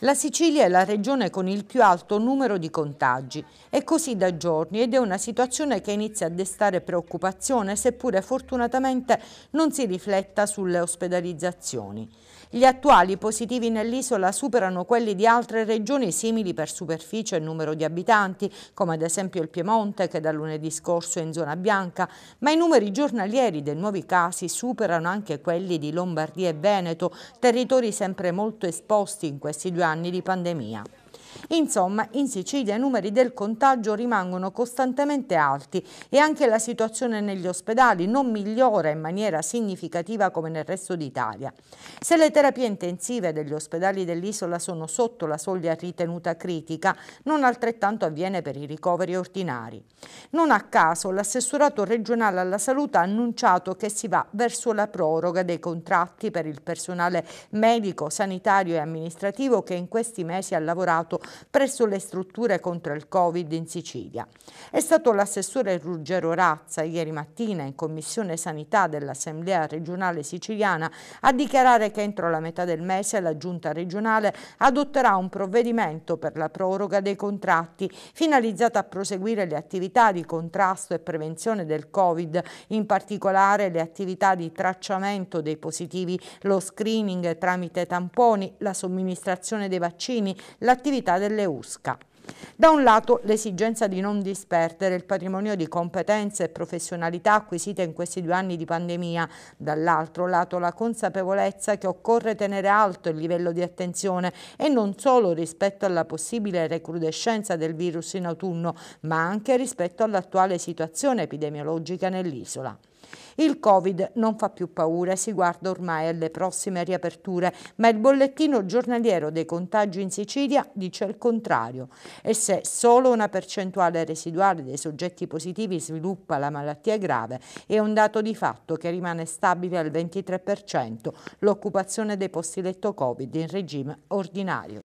La Sicilia è la regione con il più alto numero di contagi, è così da giorni ed è una situazione che inizia a destare preoccupazione seppure fortunatamente non si rifletta sulle ospedalizzazioni. Gli attuali positivi nell'isola superano quelli di altre regioni simili per superficie e numero di abitanti, come ad esempio il Piemonte che da lunedì scorso è in zona bianca, ma i numeri giornalieri dei nuovi casi superano anche quelli di Lombardia e Veneto, territori sempre molto esposti in questi due anni anni di pandemia. Insomma, in Sicilia i numeri del contagio rimangono costantemente alti e anche la situazione negli ospedali non migliora in maniera significativa come nel resto d'Italia. Se le terapie intensive degli ospedali dell'isola sono sotto la soglia ritenuta critica, non altrettanto avviene per i ricoveri ordinari. Non a caso l'assessorato regionale alla salute ha annunciato che si va verso la proroga dei contratti per il personale medico, sanitario e amministrativo che in questi mesi ha lavorato presso le strutture contro il Covid in Sicilia. È stato l'assessore Ruggero Razza ieri mattina in Commissione Sanità dell'Assemblea regionale siciliana a dichiarare che entro la metà del mese la Giunta regionale adotterà un provvedimento per la proroga dei contratti finalizzato a proseguire le attività di contrasto e prevenzione del Covid, in particolare le attività di tracciamento dei positivi, lo screening tramite tamponi, la somministrazione dei vaccini, l'attività attività delle USCA. Da un lato l'esigenza di non disperdere il patrimonio di competenze e professionalità acquisite in questi due anni di pandemia, dall'altro lato la consapevolezza che occorre tenere alto il livello di attenzione e non solo rispetto alla possibile recrudescenza del virus in autunno, ma anche rispetto all'attuale situazione epidemiologica nell'isola. Il Covid non fa più paura, si guarda ormai alle prossime riaperture, ma il bollettino giornaliero dei contagi in Sicilia dice il contrario. E se solo una percentuale residuale dei soggetti positivi sviluppa la malattia grave, è un dato di fatto che rimane stabile al 23%, l'occupazione dei posti letto Covid in regime ordinario.